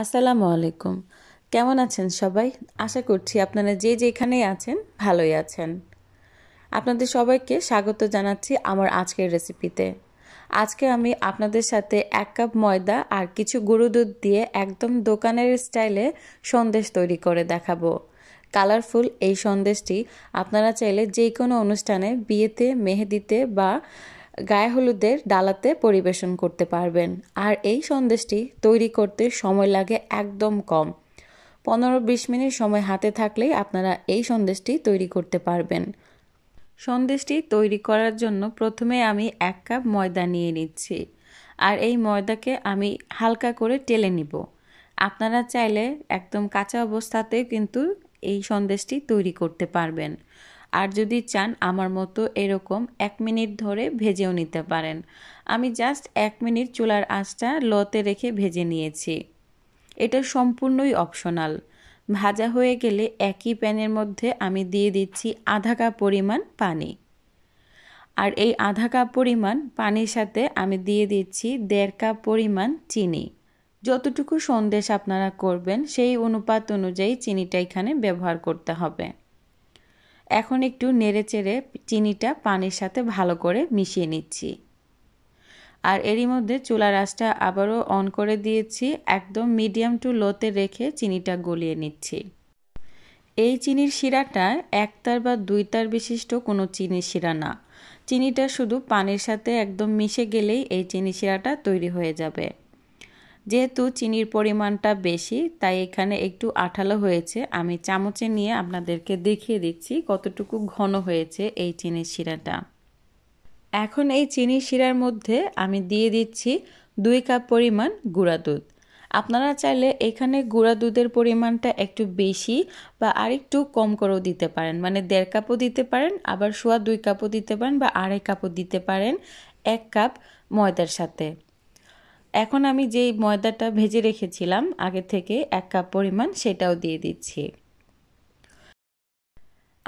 আসসালামু আলাইকুম কেমন আছেন সবাই আশা করছি আপনারা যে যেখানেই আছেন ভালোই আছেন আপনাদের সবাইকে স্বাগত জানাচ্ছি আমার আজকের রেসিপিতে আজকে আমি আপনাদের সাথে এক কাপ ময়দা আর কিছু গরু দুধ দিয়ে একদম দোকানের স্টাইলে সন্দেশ তৈরি করে দেখাবো কালারফুল এই সন্দেশটি আপনারা চাইলে যে কোনো অনুষ্ঠানে বিয়েতে মেহেদিতে বা গায়ে হলুদের ডালাতে পরিবেশন করতে পারবেন আর এই সন্দেশটি তৈরি করতে সময় লাগে একদম কম পনেরো বিশ মিনিট সময় হাতে থাকলেই আপনারা এই সন্দেশটি তৈরি করতে পারবেন সন্দেশটি তৈরি করার জন্য প্রথমে আমি এক কাপ ময়দা নিয়ে নিচ্ছি আর এই ময়দাকে আমি হালকা করে টেলে নিব আপনারা চাইলে একদম কাঁচা অবস্থাতে কিন্তু এই সন্দেশটি তৈরি করতে পারবেন আর যদি চান আমার মতো এরকম এক মিনিট ধরে ভেজেও নিতে পারেন আমি জাস্ট এক মিনিট চুলার আঁচটা লতে রেখে ভেজে নিয়েছি এটা সম্পূর্ণই অপশনাল ভাজা হয়ে গেলে একই প্যানের মধ্যে আমি দিয়ে দিচ্ছি আধা কাপ পরিমাণ পানি আর এই আধা কাপ পরিমাণ পানির সাথে আমি দিয়ে দিচ্ছি দেড় কাপ পরিমাণ চিনি যতটুকু সন্দেশ আপনারা করবেন সেই অনুপাত অনুযায়ী চিনিটা এখানে ব্যবহার করতে হবে এখন একটু নেড়েচেড়ে চিনিটা পানির সাথে ভালো করে মিশিয়ে নিচ্ছি আর এরই মধ্যে চুলার আঁচটা আবারও অন করে দিয়েছি একদম মিডিয়াম টু লোতে রেখে চিনিটা গলিয়ে নিচ্ছি এই চিনির শিরাটা একতার বা দুইতার বিশিষ্ট কোনো চিনির শিরা না চিনিটা শুধু পানির সাথে একদম মিশে গেলেই এই চিনি শিরাটা তৈরি হয়ে যাবে যেহেতু চিনির পরিমাণটা বেশি তাই এখানে একটু আঠালো হয়েছে আমি চামচে নিয়ে আপনাদেরকে দেখিয়ে দিচ্ছি কতটুকু ঘন হয়েছে এই চিনির শিরাটা এখন এই চিনির শিরার মধ্যে আমি দিয়ে দিচ্ছি দুই কাপ পরিমাণ গুঁড়া দুধ আপনারা চাইলে এখানে গুঁড়া দুধের পরিমাণটা একটু বেশি বা আরেকটু কম করেও দিতে পারেন মানে দেড় কাপও দিতে পারেন আবার সোয়া দুই কাপও দিতে পারেন বা আড়াই কাপও দিতে পারেন এক কাপ ময়দার সাথে এখন আমি যেই ময়দাটা ভেজে রেখেছিলাম আগে থেকে এক কাপ পরিমাণ সেটাও দিয়ে দিচ্ছি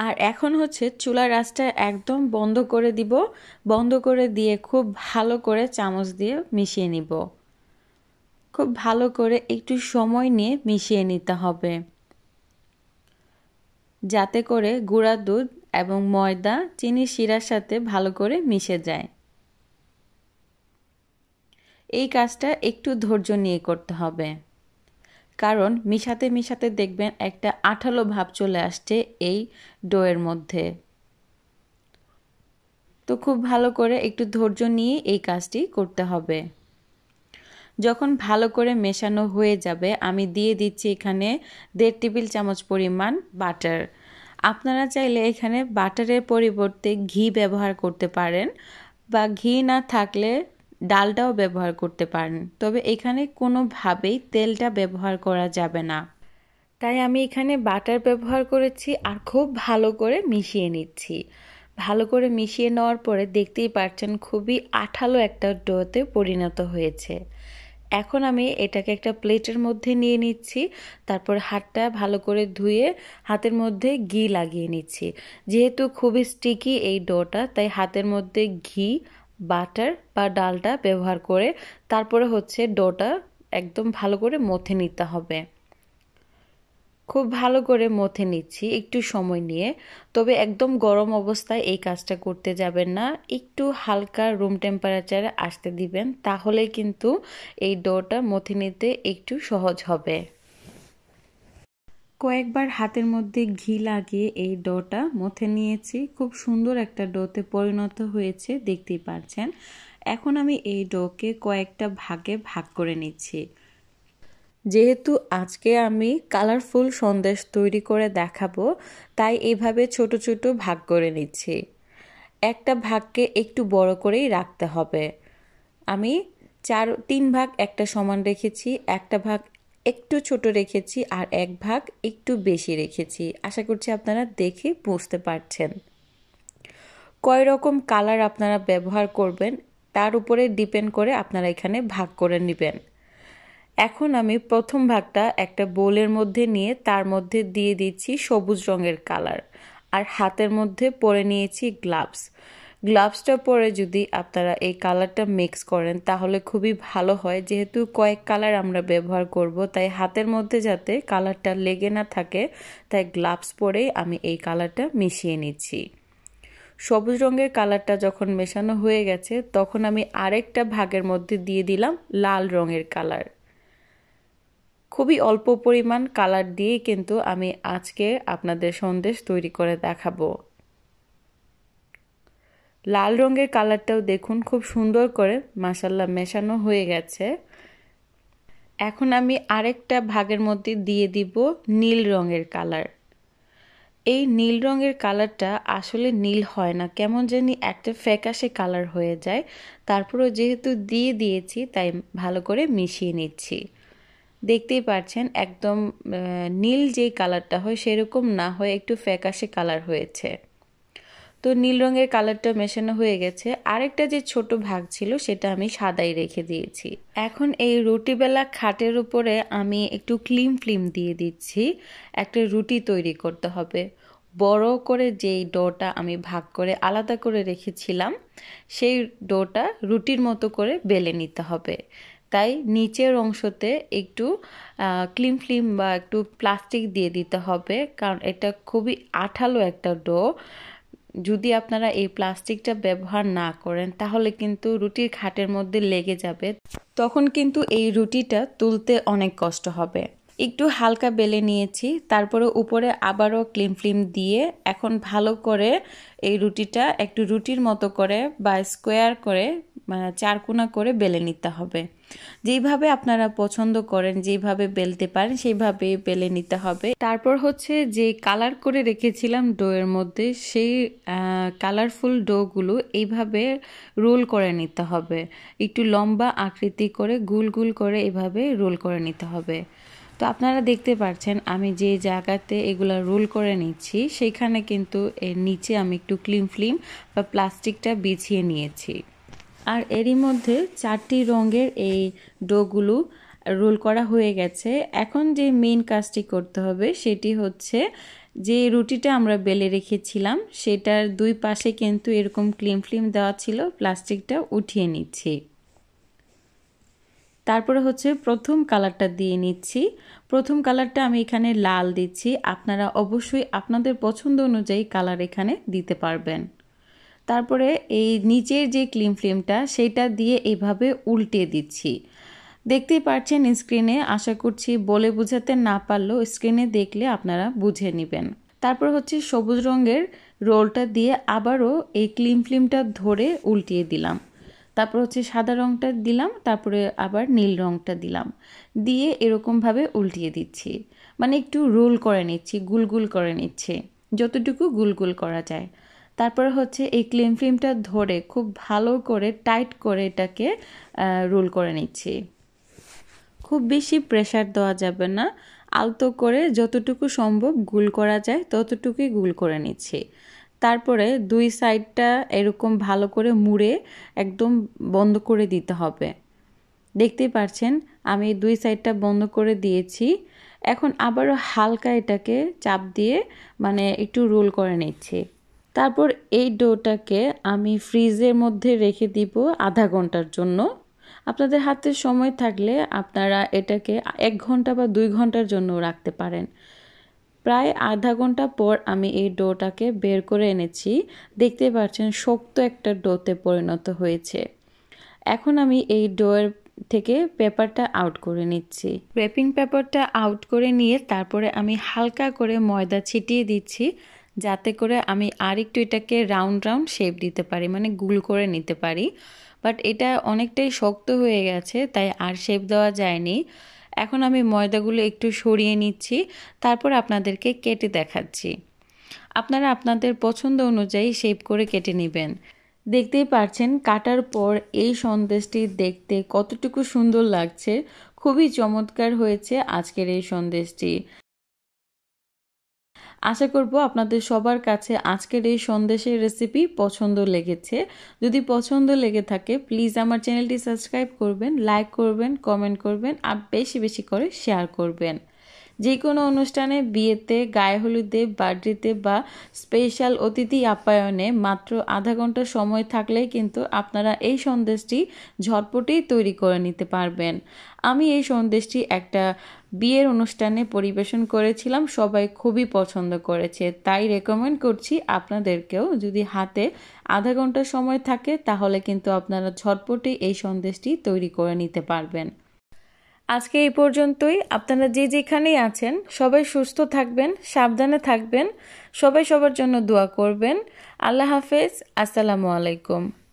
আর এখন হচ্ছে চুলার রাস্তা একদম বন্ধ করে দিব বন্ধ করে দিয়ে খুব ভালো করে চামচ দিয়ে মিশিয়ে নিব খুব ভালো করে একটু সময় নিয়ে মিশিয়ে নিতে হবে যাতে করে গুঁড়া দুধ এবং ময়দা চিনি শিরার সাথে ভালো করে মিশে যায় এই কাজটা একটু ধৈর্য নিয়ে করতে হবে কারণ মিশাতে মিশাতে দেখবেন একটা আঠালো ভাব চলে আসছে এই ডোয়ের মধ্যে তো খুব ভালো করে একটু ধৈর্য নিয়ে এই কাজটি করতে হবে যখন ভালো করে মেশানো হয়ে যাবে আমি দিয়ে দিচ্ছি এখানে দেড় টেবিল চামচ পরিমাণ বাটার আপনারা চাইলে এখানে বাটারের পরিবর্তে ঘি ব্যবহার করতে পারেন বা ঘি না থাকলে ডালটাও ব্যবহার করতে পারেন তবে এখানে কোনোভাবেই তেলটা ব্যবহার করা যাবে না তাই আমি এখানে বাটার ব্যবহার করেছি আর খুব ভালো করে মিশিয়ে নিচ্ছি ভালো করে মিশিয়ে নেওয়ার পরে দেখতেই পাচ্ছেন খুবই আঠালো একটা ডোতে পরিণত হয়েছে এখন আমি এটাকে একটা প্লেটের মধ্যে নিয়ে নিচ্ছি তারপর হাতটা ভালো করে ধুয়ে হাতের মধ্যে ঘি লাগিয়ে নিচ্ছি যেহেতু খুবই স্টিকি এই ডোটা তাই হাতের মধ্যে ঘি বাটার বা ডালটা ব্যবহার করে তারপরে হচ্ছে ডোটা একদম ভালো করে মথে নিতে হবে খুব ভালো করে মথে নিচ্ছি একটু সময় নিয়ে তবে একদম গরম অবস্থায় এই কাজটা করতে যাবেন না একটু হালকা রুম টেম্পারেচারে আসতে দিবেন তাহলে কিন্তু এই ডোটা মথে নিতে একটু সহজ হবে কয়েকবার হাতের মধ্যে ঘি লাগিয়ে এই ডোটা মথে নিয়েছি খুব সুন্দর একটা ডোতে পরিণত হয়েছে দেখতেই পারছেন এখন আমি এই ডোকে কয়েকটা ভাগে ভাগ করে নিচ্ছি যেহেতু আজকে আমি কালারফুল সন্দেশ তৈরি করে দেখাবো তাই এভাবে ছোট ছোট ভাগ করে নিচ্ছি একটা ভাগকে একটু বড় করেই রাখতে হবে আমি চার তিন ভাগ একটা সমান রেখেছি একটা ভাগ একটু ছোট রেখেছি আর এক ভাগ একটু বেশি রেখেছি আশা করছি আপনারা দেখে বুঝতে পারছেন কয় রকম কালার আপনারা ব্যবহার করবেন তার উপরে ডিপেন্ড করে আপনারা এখানে ভাগ করে নেবেন এখন আমি প্রথম ভাগটা একটা বোলের মধ্যে নিয়ে তার মধ্যে দিয়ে দিচ্ছি সবুজ রঙের কালার আর হাতের মধ্যে পরে নিয়েছি গ্লাভস গ্লাভসটা পরে যদি আপনারা এই কালারটা মিক্স করেন তাহলে খুবই ভালো হয় যেহেতু কয়েক কালার আমরা ব্যবহার করব তাই হাতের মধ্যে যাতে কালারটা লেগে না থাকে তাই গ্লাভস পরেই আমি এই কালারটা মিশিয়ে নিচ্ছি সবুজ রঙের কালারটা যখন মেশানো হয়ে গেছে তখন আমি আরেকটা ভাগের মধ্যে দিয়ে দিলাম লাল রঙের কালার খুবই অল্প পরিমাণ কালার দিয়ে কিন্তু আমি আজকে আপনাদের সন্দেশ তৈরি করে দেখাবো লাল রঙের কালারটাও দেখুন খুব সুন্দর করে মাসাল্লা মেশানো হয়ে গেছে এখন আমি আরেকটা ভাগের মধ্যে দিয়ে দিব নীল রঙের কালার এই নীল রঙের কালারটা আসলে নীল হয় না কেমন জানি একটা ফ্যাকাশে কালার হয়ে যায় তারপরও যেহেতু দিয়ে দিয়েছি তাই ভালো করে মিশিয়ে নিচ্ছি দেখতেই পাচ্ছেন একদম নীল যে কালারটা হয় সেরকম না হয়ে একটু ফ্যাকাশে কালার হয়েছে তো নীল রঙের কালারটা মেশানো হয়ে গেছে আরেকটা যে ছোট ভাগ ছিল সেটা আমি সাদাই রেখে দিয়েছি এখন এই রুটিবেলা খাটের উপরে আমি একটু ক্লিম ফ্লিম দিয়ে দিচ্ছি একটা রুটি তৈরি করতে হবে বড় করে যেই ডোটা আমি ভাগ করে আলাদা করে রেখেছিলাম সেই ডোটা রুটির মতো করে বেলে নিতে হবে তাই নিচের অংশতে একটু ক্লিম ফ্লিম বা একটু প্লাস্টিক দিয়ে দিতে হবে কারণ এটা খুবই আঠালো একটা ডো যদি আপনারা এই প্লাস্টিকটা ব্যবহার না করেন তাহলে কিন্তু রুটির খাটের মধ্যে লেগে যাবে তখন কিন্তু এই রুটিটা তুলতে অনেক কষ্ট হবে একটু হালকা বেলে নিয়েছি তারপরে উপরে আবারও ক্লিম ফ্লিম দিয়ে এখন ভালো করে এই রুটিটা একটু রুটির মতো করে বা স্কোয়ার করে মানে চারকোনা করে বেলে নিতে হবে যেইভাবে আপনারা পছন্দ করেন যেইভাবে বেলতে পারেন সেইভাবে বেলে নিতে হবে তারপর হচ্ছে যে কালার করে রেখেছিলাম ডোয়ের মধ্যে সেই কালারফুল ডোগুলো এইভাবে রোল করে নিতে হবে একটু লম্বা আকৃতি করে গুল গুল করে এভাবে রোল করে নিতে হবে তো আপনারা দেখতে পাচ্ছেন আমি যে জায়গাতে এগুলা রোল করে নিচ্ছি সেইখানে কিন্তু এর নিচে আমি একটু ক্লিম ফ্লিম বা প্লাস্টিকটা বিছিয়ে নিয়েছি আর এরই মধ্যে চারটি রঙের এই ডোগুলো রোল করা হয়ে গেছে এখন যে মেইন কাজটি করতে হবে সেটি হচ্ছে যে রুটিটা আমরা বেলে রেখেছিলাম সেটার দুই পাশে কিন্তু এরকম ক্লিম ফ্লিম দেওয়া ছিল প্লাস্টিকটা উঠিয়ে নিচ্ছি তারপরে হচ্ছে প্রথম কালারটা দিয়ে নিচ্ছি প্রথম কালারটা আমি এখানে লাল দিচ্ছি আপনারা অবশ্যই আপনাদের পছন্দ অনুযায়ী কালার এখানে দিতে পারবেন তারপরে এই নিচের যে ক্লিম ফ্লেমটা সেটা দিয়ে এভাবে উল্টে দিচ্ছি দেখতেই পাচ্ছেন স্ক্রিনে আশা করছি বলে বুঝাতে না পারলেও স্ক্রিনে দেখলে আপনারা বুঝে নেবেন তারপর হচ্ছে সবুজ রঙের রোলটা দিয়ে আবারও এই ক্লিম ফ্লিমটা ধরে উল্টিয়ে দিলাম তারপর হচ্ছে সাদা রঙটা দিলাম তারপরে আবার নীল রঙটা দিলাম দিয়ে এরকমভাবে উল্টিয়ে দিচ্ছি মানে একটু রোল করে নিচ্ছি গুলগুল করে নিচ্ছে যতটুকু গুলগুল করা যায় তারপরে হচ্ছে এই ক্লিন ফিল্মটা ধরে খুব ভালো করে টাইট করে এটাকে রোল করে নিচ্ছি খুব বেশি প্রেশার দেওয়া যাবে না আলতো করে যতটুকু সম্ভব গুল করা যায় ততটুকুই গুল করে নিচ্ছি তারপরে দুই সাইডটা এরকম ভালো করে মুড়ে একদম বন্ধ করে দিতে হবে দেখতেই পারছেন আমি দুই সাইডটা বন্ধ করে দিয়েছি এখন আবারও হালকা এটাকে চাপ দিয়ে মানে একটু রোল করে নিচ্ছি তারপর এই ডোটাকে আমি ফ্রিজের মধ্যে রেখে দিব আধা ঘন্টার জন্য আপনাদের হাতে সময় থাকলে আপনারা এটাকে এক ঘন্টা বা দুই ঘন্টার জন্য রাখতে পারেন প্রায় আধা ঘন্টা পর আমি এই ডোটাকে বের করে এনেছি দেখতে পাচ্ছেন শক্ত একটা ডোতে পরিণত হয়েছে এখন আমি এই ডোয়ের থেকে পেপারটা আউট করে নিচ্ছি র্যাপিং পেপারটা আউট করে নিয়ে তারপরে আমি হালকা করে ময়দা ছিটিয়ে দিচ্ছি যাতে করে আমি আর একটু এটাকে রাউন্ড রাউন্ড শেপ দিতে পারি মানে গুল করে নিতে পারি বাট এটা অনেকটাই শক্ত হয়ে গেছে তাই আর শেপ দেওয়া যায়নি এখন আমি ময়দাগুলো একটু সরিয়ে নিচ্ছি তারপর আপনাদেরকে কেটে দেখাচ্ছি আপনারা আপনাদের পছন্দ অনুযায়ী শেপ করে কেটে নেবেন দেখতেই পারছেন কাটার পর এই সন্দেশটি দেখতে কতটুকু সুন্দর লাগছে খুবই চমৎকার হয়েছে আজকের এই সন্দেশটি আশা করব আপনাদের সবার কাছে আজকের এই সন্দেশের রেসিপি পছন্দ লেগেছে যদি পছন্দ লেগে থাকে প্লিজ আমার চ্যানেলটি সাবস্ক্রাইব করবেন লাইক করবেন কমেন্ট করবেন আর বেশি বেশি করে শেয়ার করবেন যে কোনো অনুষ্ঠানে বিয়েতে গায়ে হলুদে বার্থডেতে বা স্পেশাল অতিথি আপ্যায়নে মাত্র আধা ঘন্টা সময় থাকলে কিন্তু আপনারা এই সন্দেশটি ঝটপটেই তৈরি করে নিতে পারবেন আমি এই সন্দেশটি একটা বিয়ের অনুষ্ঠানে পরিবেশন করেছিলাম সবাই খুবই পছন্দ করেছে তাই রেকমেন্ড করছি আপনাদেরকেও যদি হাতে আধা ঘন্টা সময় থাকে তাহলে কিন্তু আপনারা ঝটপটে এই সন্দেশটি তৈরি করে নিতে পারবেন আজকে এই পর্যন্তই আপনারা যে যেখানেই আছেন সবাই সুস্থ থাকবেন সাবধানে থাকবেন সবাই সবার জন্য দোয়া করবেন আল্লাহ হাফেজ আসসালামু আলাইকুম